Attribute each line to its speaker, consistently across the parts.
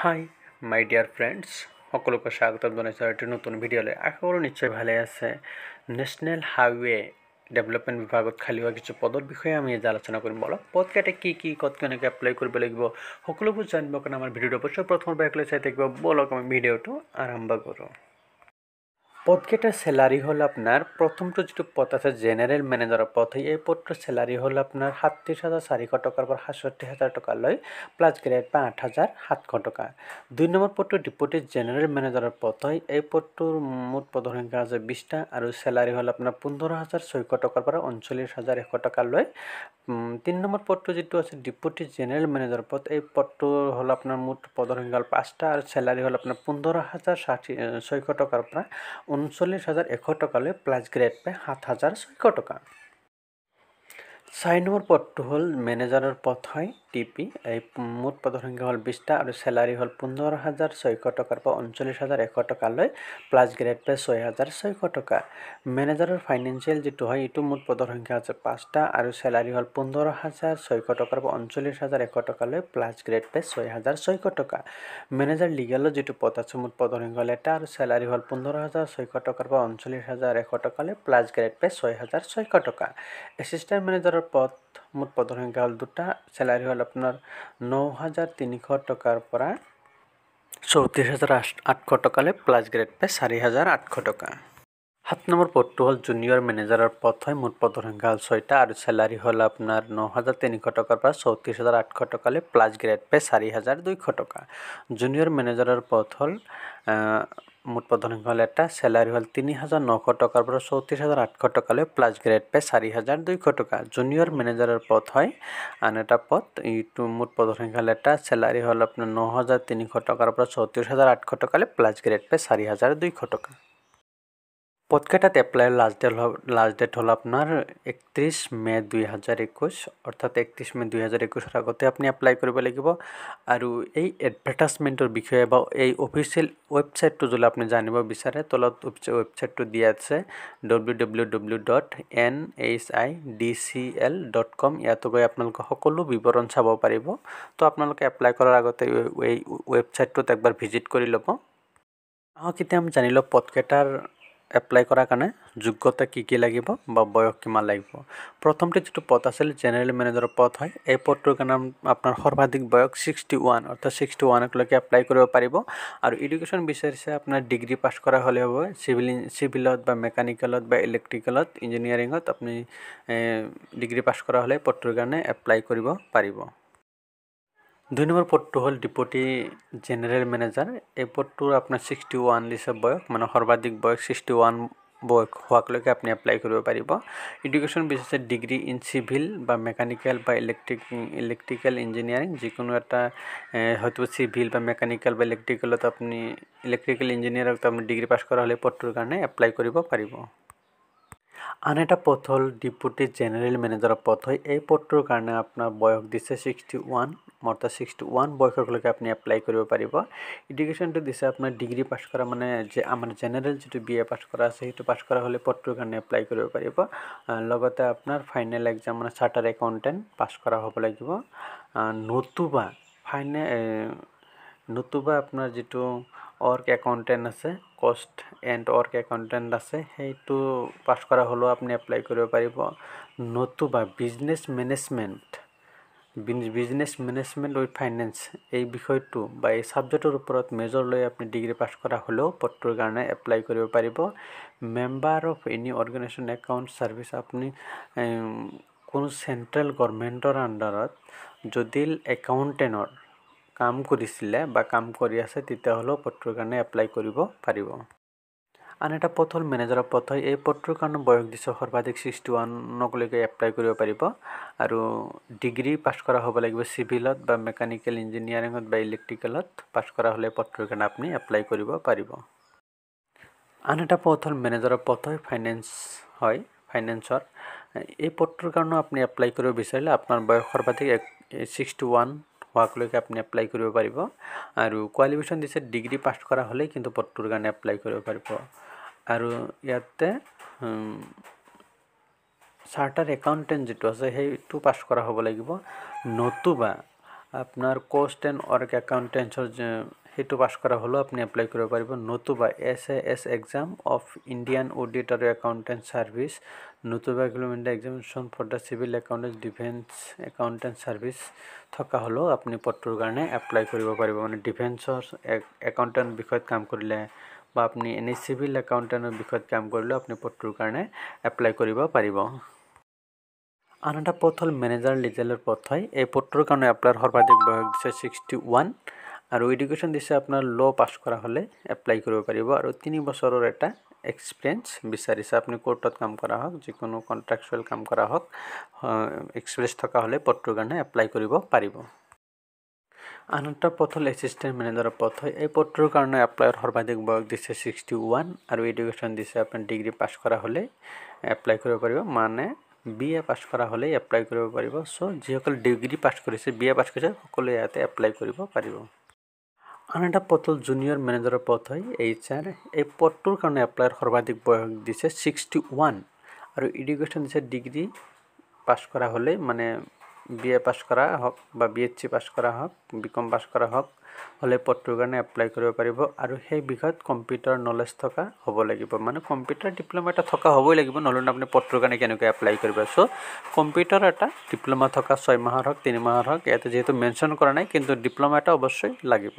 Speaker 1: hi my dear friends সকলোকে স্বাগতম জনাইছোঁ এটি নতুন ভিডিঅ'লৈ আশা কৰোঁ নিশ্চয় ভালে আছে নেশ্যনেল হাইৱে ডেভেলপমেণ্ট বিভাগত খালী হোৱা কিছু পদৰ বিষয়ে আমি আজি আলোচনা কৰিম অলপ পদ কেইটা কি কি ক'ত কেনেকৈ এপ্লাই কৰিব লাগিব সকলোবোৰ জানিবৰ কাৰণে আমাৰ ভিডিঅ'টো অৱশ্যে প্ৰথমৰ বেগলৈ চাই থাকিব ব'লক আমি ভিডিঅ'টো আৰম্ভ কৰোঁ পদকেইটাৰ চেলাৰী হ'ল আপোনাৰ প্ৰথমটো যিটো পদ আছে জেনেৰেল মেনেজাৰৰ পদ এই পদটোৰ চেলাৰী হ'ল আপোনাৰ সাতত্ৰিছ হাজাৰ চাৰিশ টকাৰ পৰা সাতষষ্ঠি হাজাৰ টকালৈ প্লাছ গ্ৰেড বা আঠ হাজাৰ সাতশ টকা দুই নম্বৰ পদটো ডিপুটি জেনেৰেল মেনেজাৰৰ পদ হয় এই পদটোৰ মুঠ পদৰ সংখ্যা আছে বিছটা আৰু চেলাৰী হ'ল আপোনাৰ পোন্ধৰ হাজাৰ ছয়শ টকাৰ পৰা ঊনচল্লিছ হাজাৰ এশ টকালৈ তিনি নম্বৰ পদটো যিটো আছে ডিপুটি জেনেৰেল মেনেজাৰৰ পদ এই পদটো হ'ল আপোনাৰ মুঠ পদৰ সংখ্যা হ'ল পাঁচটা আৰু চেলাৰী হ'ল আপোনাৰ পোন্ধৰ হাজাৰ ষাঠি ছয়শ টকাৰ পৰা ঊনচল্লিছ হাজাৰ এশ টকালৈ প্লাছ গ্ৰেড পায় সাত হাজাৰ ছয়শ টকা চাৰি নম্বৰ পদটো হ'ল মেনেজাৰৰ পদ হয় পি এই মুঠ সংখ্যা হ'ল বিছটা আৰু চেলাৰী হ'ল পোন্ধৰ হাজাৰ ছয়শ টকাৰ পৰা ঊনচল্লিছ হাজাৰ এশ টকালৈ প্লাছ গ্ৰেড পে' ছয় হাজাৰ ছয়শ টকা মেনেজাৰৰ ফাইনেন্সিয়েল যিটো হয় এইটো মুঠ সংখ্যা আছে পাঁচটা আৰু চেলাৰী হ'ল পোন্ধৰ হাজাৰ ছয়শ টকাৰ পৰা ঊনচল্লিছ হাজাৰ এশ টকালৈ প্লাছ গ্ৰেড পে' ছয় হাজাৰ ছয়শ টকা মেনেজাৰ লিগেলৰ যিটো পদ আছে মুঠ পদসংখ্যা হ'ল এটা আৰু চেলাৰী হ'ল পোন্ধৰ হাজাৰ ছয়শ টকাৰ পৰা ঊনচল্লিছ হাজাৰ এশ টকালৈ প্লাছ গ্ৰেড পে' ছয় হাজাৰ ছয়শ টকা এছিষ্টেণ্ট মেনেজাৰৰ পদ মুঠ পদৰ সংখ্যা হ'ল দুটা চেলাৰী হ'ল আপোনাৰ ন হাজাৰ তিনিশ টকাৰ পৰা চৌত্ৰিছ হাজাৰ আঠ আঠশ টকালৈ প্লাছ গ্ৰেড পে চাৰি হাজাৰ আঠশ টকা সাত নম্বৰ পদটো হ'ল জুনিয়ৰ মেনেজাৰৰ পথ হয় মুঠ পদৰ সংখ্যা হ'ল ছয়টা আৰু চেলাৰী হ'ল আপোনাৰ ন হাজাৰ তিনিশ টকাৰ পৰা চৌত্ৰিছ হাজাৰ আঠশ টকালৈ প্লাছ গ্ৰেড পে চাৰি হাজাৰ দুইশ টকা জুনিয়ৰ মেনেজাৰৰ পথ হ'ল মুঠ প্ৰধান একটা চেলাৰী হ'ল তিনি হাজাৰ নশ টকাৰ পৰা চৌত্ৰিছ হাজাৰ আঠশ টকালৈ প্লাছ গ্ৰেড পায় চাৰি হাজাৰ দুইশ টকা জুনিয়ৰ মেনেজাৰৰ পথ হয় আন এটা পথ ইটো মুঠ প্ৰধান হ'ল এটা চেলাৰী হ'ল আপোনাৰ ন হাজাৰ তিনিশ টকাৰ পৰা চৌত্ৰিছ হাজাৰ আঠশ টকালৈ প্লাছ গ্ৰেড পায় চাৰি হাজাৰ দুইশ টকা পদকেটাত এপ্লাইৰ লাষ্ট ডেট হ'ল লাষ্ট ডেট হ'ল আপোনাৰ একত্ৰিছ মে দুই হাজাৰ একৈছ অৰ্থাৎ একত্ৰিছ মে দুই হাজাৰ একৈছৰ আগতে আপুনি এপ্লাই কৰিব লাগিব আৰু এই এডভাৰ্টাইজমেণ্টৰ বিষয়ে বা এই অফিচিয়েল ৱেবছাইটটো যদি আপুনি জানিব বিচাৰে তলত ৱেবছাইটটো দিয়া আছে W W W dot N H I D C L dot com ইয়াত গৈ আপোনালোকে সকলো বিৱৰণ চাব পাৰিব তো আপোনালোকে এপ্লাই কৰাৰ আগতে এই ৱেবছাইটটোত একবাৰ ভিজিট কৰি ল'ব অঁ কেতিয়া আমি লওঁ পদকেটাৰ এপ্লাই কৰাৰ কাৰণে যোগ্যতা কি কি লাগিব বা বয়স কিমান লাগিব প্ৰথমতে যিটো পদ আছিল জেনেৰেল মেনেজাৰৰ পদ হয় এই পদটোৰ কাৰণে আপোনাৰ সৰ্বাধিক বয়স ছিক্সটি ওৱান অৰ্থাৎ ছিক্সটি ওৱানলৈকে এপ্লাই কৰিব পাৰিব আৰু এডুকেশ্যন বিচাৰিছে আপোনাৰ ডিগ্ৰী পাছ কৰা হ'লে হ'ব চিভিল চিভিলত বা মেকানিকেলত বা ইলেক্ট্ৰিকেলত ইঞ্জিনিয়াৰিঙত আপুনি ডিগ্ৰী পাছ কৰা হ'লে পদটোৰ কাৰণে এপ্লাই কৰিব পাৰিব দুই নম্বৰ পদটো হ'ল ডিপুটি জেনেৰেল মেনেজাৰ এই পদটোৰ আপোনাৰ ছিক্সটি ওৱান দিছে বয়স মানে সৰ্বাধিক বয়স ছিক্সটি ওৱান বয়স হোৱাকলৈকে আপুনি এপ্লাই কৰিব পাৰিব এডুকেশ্যন বিচাৰিছে ডিগ্ৰী ইন চিভিল বা মেকানিকেল বা ইলেক্ট্ৰিক ইলেক্ট্ৰিকেল ইঞ্জিনিয়াৰিং যিকোনো এটা হয়তো চিভিল বা মেকানিকেল বা ইলেক্ট্ৰিকেলত আপুনি ইলেক্ট্ৰিকেল ইঞ্জিনিয়াৰত আপুনি ডিগ্ৰী পাছ কৰা হ'লে পদটোৰ কাৰণে এপ্লাই কৰিব পাৰিব আন এটা পথ হ'ল ডিপুটি জেনেৰেল মেনেজাৰৰ পথ হয় এই পথটোৰ কাৰণে আপোনাৰ বয়স দিছে ছিক্সটি ওৱান মৰ্তা ছিক্সটি ওৱান বয়সলৈকে আপুনি এপ্লাই কৰিব পাৰিব ইডুকেশ্যনটো দিছে আপোনাৰ ডিগ্ৰী পাছ কৰা মানে যে আমাৰ জেনেৰেল যিটো বি এ পাছ কৰা আছে সেইটো পাছ কৰা হ'লে পথটোৰ কাৰণে এপ্লাই কৰিব পাৰিব লগতে আপোনাৰ ফাইনেল এক্সাম মানে চাৰ্টাৰ একাউণ্টেণ্ট পাছ কৰা হ'ব লাগিব নতুবা ফাইনেল নতুবা আপোনাৰ যিটো অৰ্ক একাউণ্টেণ্ট আছে কষ্ট এণ্ড অৰ্ক একাউণ্টেণ্ট আছে সেইটো পাছ কৰা হ'লেও আপুনি এপ্লাই কৰিব পাৰিব নতুবা business management business management with finance এই বিষয়টো বা এই ছাবজেক্টৰ ওপৰত মেজৰ লৈ আপুনি ডিগ্ৰী পাছ কৰা হ'লেও পত্ৰৰ কাৰণে এপ্লাই কৰিব পাৰিব member of any organisation account service আপুনি কোনো চেণ্ট্ৰেল গভৰ্ণমেণ্টৰ আণ্ডাৰত যদি একাউণ্টেণ্টৰ কাম কৰিছিলে বা কাম কৰি আছে তেতিয়াহ'লেও পত্ৰৰ কাৰণে এপ্লাই কৰিব পাৰিব আন এটা পথ হ'ল মেনেজাৰৰ পথ হয় এই পত্ৰৰ কাৰণে বয়স দিছে সৰ্বাধিক ছিক্সটি ওৱানক লৈকে এপ্লাই কৰিব পাৰিব আৰু ডিগ্ৰী পাছ কৰা হ'ব লাগিব চিভিলত বা মেকানিকেল ইঞ্জিনিয়াৰিঙত বা ইলেক্ট্ৰিকেলত পাছ কৰা হ'লে পত্ৰৰ কাৰণে আপুনি এপ্লাই কৰিব পাৰিব আন এটা পথ হ'ল মেনেজাৰৰ পথ হয় ফাইনেন্স হয় ফাইনেন্সৰ এই পত্ৰৰ কাৰণেও আপুনি এপ্লাই কৰিব বিচাৰিলে আপোনাৰ বয়স সৰ্বাধিক এক ছিক্সটি ওৱান হোৱাকলৈকে আপুনি এপ্লাই কৰিব পাৰিব আৰু কোৱালিফিকেশ্যন দিছে ডিগ্ৰী পাছ কৰা হ'লেই কিন্তু পদটোৰ কাৰণে এপ্লাই কৰিব পাৰিব আৰু ইয়াতে চাৰ্টাৰ একাউণ্টেণ্ট যিটো আছে সেইটো পাছ কৰা হ'ব লাগিব নতুবা আপোনাৰ ক'ষ্ট এণ্ড ৱৰ্ক একাউণ্টেণ্টছৰ সেইটো পাছ কৰা হ'লেও আপুনি এপ্লাই কৰিব পাৰিব নতুবা S A S exam of Indian auditor accountant service নতুবা agreement examination for the civil accountant defence accountant service থকা হ'লেও আপুনি পত্ৰৰ কাৰণে এপ্লাই কৰিব পাৰিব মানে ডিফেন্সৰ একাউণ্টেণ্ট বিষয়ত কাম কৰিলে বা আপুনি এনেই চিভিল একাউণ্টেণ্টৰ বিষয়ত কাম কৰিলেও আপুনি পত্ৰৰ কাৰণে এপ্লাই কৰিব পাৰিব আন এটা পথ হ'ল মেনেজাৰ লিজেলৰ পথ হয় এই পত্ৰৰ কাৰণে এপ্লাইৰ সৰ্বাধিক বয়স দিছে ছিক্সটি ওৱান আৰু এডুকেশ্যন দিছে আপোনাৰ ল' পাছ কৰা হ'লে এপ্লাই কৰিব পাৰিব আৰু তিনি বছৰৰ এটা এক্সপিৰিয়েঞ্চ বিচাৰিছে আপুনি কোৰ্টত কাম কৰা হওক যিকোনো কণ্ট্ৰেকচুৱেল কাম কৰা হওক এক্সপিৰিয়েঞ্চ থকা হ'লে পদটোৰ কাৰণে এপ্লাই কৰিব পাৰিব আন এটা পথ হ'ল এচিষ্টেণ্ট মেনেজাৰৰ পথ হয় এই পথটোৰ কাৰণে এপ্লাইৰ সৰ্বাধিক বয়স দিছে ছিক্সটি ওৱান আৰু এডুকেশ্যন দিছে আপুনি ডিগ্ৰী পাছ কৰা হ'লে এপ্লাই কৰিব পাৰিব মানে বি এ পাছ কৰা হ'লে এপ্লাই কৰিব পাৰিব চ' যিসকলে ডিগ্ৰী পাছ কৰিছে বি এ পাছ কৰিছে সকলোৱে ইয়াতে এপ্লাই কৰিব পাৰিব আমি এটা পথ হ'ল জুনিয়ৰ মেনেজাৰৰ পথ হয় এইচ আৰ এই পথটোৰ কাৰণে এপ্লাইৰ সৰ্বাধিক বয়স দিছে ছিক্সটি ওৱান আৰু এডুকেশ্যন দিছে ডিগ্ৰী পাছ কৰা হ'লে মানে বি এ পাছ কৰা হওক বা বি এছ চি পাছ কৰা হওক বি কম পাছ কৰা হওক হ'লে পথটোৰ কাৰণে এপ্লাই কৰিব পাৰিব আৰু সেই বিষয়ত কম্পিউটাৰ নলেজ থকা হ'ব লাগিব মানে কম্পিউটাৰ ডিপ্ল'মা এটা থকা হ'বই লাগিব নহ'লে আপুনি পথটোৰ কাৰণে কেনেকৈ এপ্লাই কৰিব চ' কম্পিউটাৰ এটা ডিপ্ল'মা থকা ছয়মাহৰ হওক তিনিমাহৰ হওক ইয়াতে যিহেতু মেনশ্যন কৰা নাই কিন্তু ডিপ্ল'মা এটা অৱশ্যেই লাগিব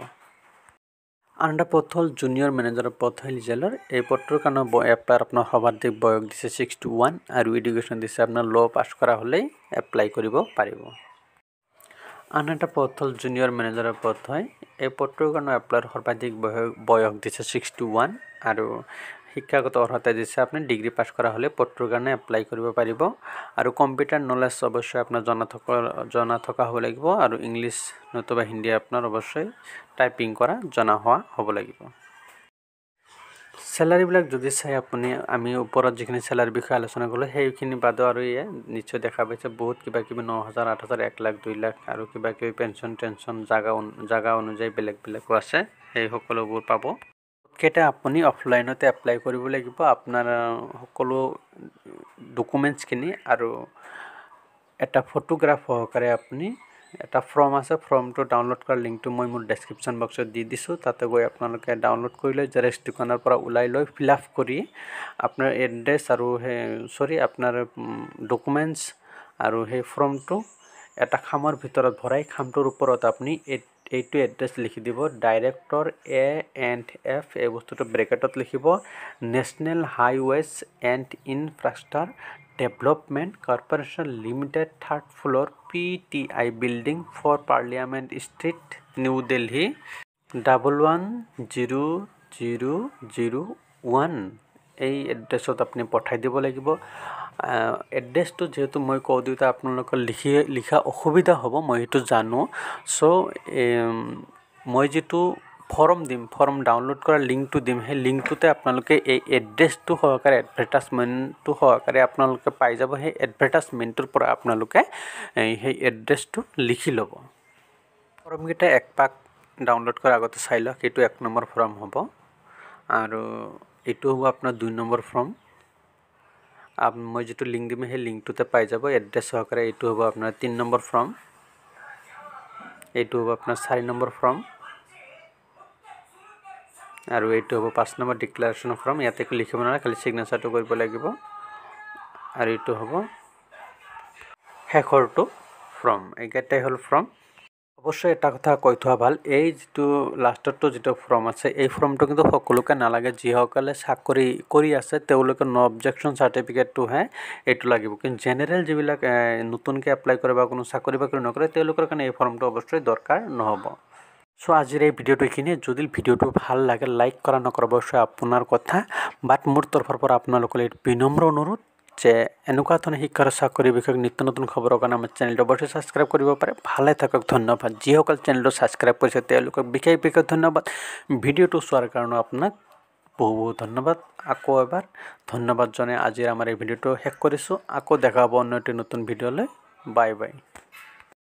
Speaker 1: আন এটা পথ হ'ল জুনিয়ৰ মেনেজাৰৰ পথ হ'ল ৰিজাল্টৰ এই পথটোৰ কাৰণে এপ্লাইৰ আপোনাৰ সৰ্বাধিক বয়স দিছে ছিক্স টু ওৱান আৰু এডুকেশ্যন দিছে আপোনাৰ ল' পাছ কৰা হ'লেই এপ্লাই কৰিব পাৰিব আন এটা পথ হ'ল জুনিয়ৰ মেনেজাৰৰ পথ হয় এই পথটোৰ কাৰণে এপ্লাইৰ সৰ্বাধিক বয়স বয়স দিছে ছিক্স টু ওৱান আৰু শিক্ষাগত অৰ্হতা দিছে আপুনি ডিগ্ৰী পাছ কৰা হ'লে পত্ৰৰ কাৰণে এপ্লাই কৰিব পাৰিব আৰু কম্পিউটাৰ নলেজ অৱশ্যে আপোনাৰ জনা থকা জনা থকা হ'ব লাগিব আৰু ইংলিছ নতুবা হিন্দী আপোনাৰ অৱশ্যে টাইপিং কৰা জনা হোৱা হ'ব লাগিব চেলাৰীবিলাক যদি চাই আপুনি আমি ওপৰত যিখিনি চেলাৰীৰ বিষয়ে আলোচনা কৰিলোঁ সেইখিনি বাদো আৰু ইয়ে নিশ্চয় দেখা পাইছে বহুত কিবা কিবি ন হাজাৰ আঠ হাজাৰ এক লাখ দুই লাখ আৰু কিবা কিবি পেঞ্চন টেঞ্চন জাগা জাগা অনুযায়ী বেলেগ বেলেগো আছে সেই সকলোবোৰ পাব সবকেইটা আপুনি অফলাইনতে এপ্লাই কৰিব লাগিব আপোনাৰ সকলো ডকুমেণ্টছখিনি আৰু এটা ফটোগ্ৰাফ সহকাৰে আপুনি এটা ফৰ্ম আছে ফৰ্মটো ডাউনলোড কৰাৰ লিংকটো মই মোৰ ডেছক্ৰিপশ্যন বক্সত দি দিছোঁ তাতে গৈ আপোনালোকে ডাউনলোড কৰি লৈ জেৰেক্স দোকানৰ পৰা ওলাই লৈ ফিল আপ কৰি আপোনাৰ এড্ৰেছ আৰু সেই চৰি আপোনাৰ ডকুমেণ্টছ আৰু সেই ফৰ্মটো এটা খামৰ ভিতৰত ভৰাই খামটোৰ ওপৰত আপুনি এড এইটো এড্ৰেছ লিখি দিব ডাইৰেক্টৰ এ এণ্ড এফ এই বস্তুটো ব্ৰেকেটত লিখিব national highways and infrastructure development corporation limited third floor P T I building for parliament street New Delhi double one zero' zero' zero' one এই এড্ৰেছত আপুনি পঠাই দিব লাগিব এড্ৰেছটো যিহেতু মই কওঁ দিওঁতে আপোনালোকৰ লিখি লিখা অসুবিধা হ'ব মই সেইটো জানো চ' মই যিটো ফৰ্ম দিম ফৰ্ম ডাউনলোড কৰা লিংকটো দিম সেই লিংকটোতে আপোনালোকে এই এড্ৰেছটো সহকাৰে এডভাৰটাইজমেণ্টটো সহকাৰে আপোনালোকে পাই যাব সেই এডভাৰটাইজমেণ্টটোৰ পৰা আপোনালোকে সেই এড্ৰেছটো লিখি ল'ব ফৰ্মকেইটা এক পাক ডাউনলোড কৰাৰ আগতে চাই লওক সেইটো এক নম্বৰ ফৰ্ম হ'ব আৰু এইটো হ'ব আপোনাৰ দুই নম্বৰ ফৰ্ম মই যিটো লিংক দিম সেই লিংকটোতে পাই যাব এড্ৰেছ সহকাৰে এইটো হ'ব আপোনাৰ তিনি নম্বৰ ফৰ্ম এইটো হ'ব আপোনাৰ চাৰি নম্বৰ ফৰ্ম আৰু এইটো হ'ব পাঁচ নম্বৰ ডিক্লেৰেশ্যন ফৰ্ম ইয়াতে একো লিখিব নালাগে খালি ছিগনেচাৰটো কৰিব লাগিব আৰু এইটো হ'ব শেষৰটো ফৰ্ম এইকেইটাই হ'ল ফৰ্ম অবশ্যই এটা কথা কৈ থোৱা ভাল এই যিটো লাষ্টততো যিটো ফৰ্ম আছে এই ফৰ্মটো কিন্তু সকলোকে নালাগে যিসকলে চাকৰি কৰি আছে তেওঁলোকে ন' অবজেকশ্যন চাৰ্টিফিকেটটোহে এইটো লাগিব কিন্তু জেনেৰেল যিবিলাক নতুনকৈ এপ্লাই কৰে বা কোনো চাকৰি বাকৰি নকৰে তেওঁলোকৰ কাৰণে এই ফৰ্মটো অৱশ্যে দৰকাৰ নহ'ব চ' আজিৰ এই ভিডিঅ'টো এইখিনি যদি ভিডিঅ'টো ভাল লাগে লাইক কৰা নকৰা অৱশ্যে আপোনাৰ কথা বাট মোৰ তৰফৰ পৰা আপোনালোকলৈ বিনম্ৰ অনুৰোধ যে এনেকুৱা ধৰণে শিক্ষাৰ চাকৰি বিষয়ে নিত্য নতুন খবৰৰ কাৰণে আমাৰ চেনেলটো অৱশ্যে ছাবস্ক্ৰাইব কৰিব পাৰে ভালে থাকক ধন্যবাদ যিসকল চেনেলটো ছাবস্ক্ৰাইব কৰিছে তেওঁলোকক বিশেষ বিশেষ ধন্যবাদ ভিডিঅ'টো চোৱাৰ কাৰণে আপোনাক বহু বহু ধন্যবাদ আকৌ এবাৰ ধন্যবাদ জনাই আজিৰ আমাৰ এই ভিডিঅ'টো শেষ কৰিছোঁ আকৌ দেখা হ'ব অন্য এটি নতুন ভিডিঅ'লৈ বাই বাই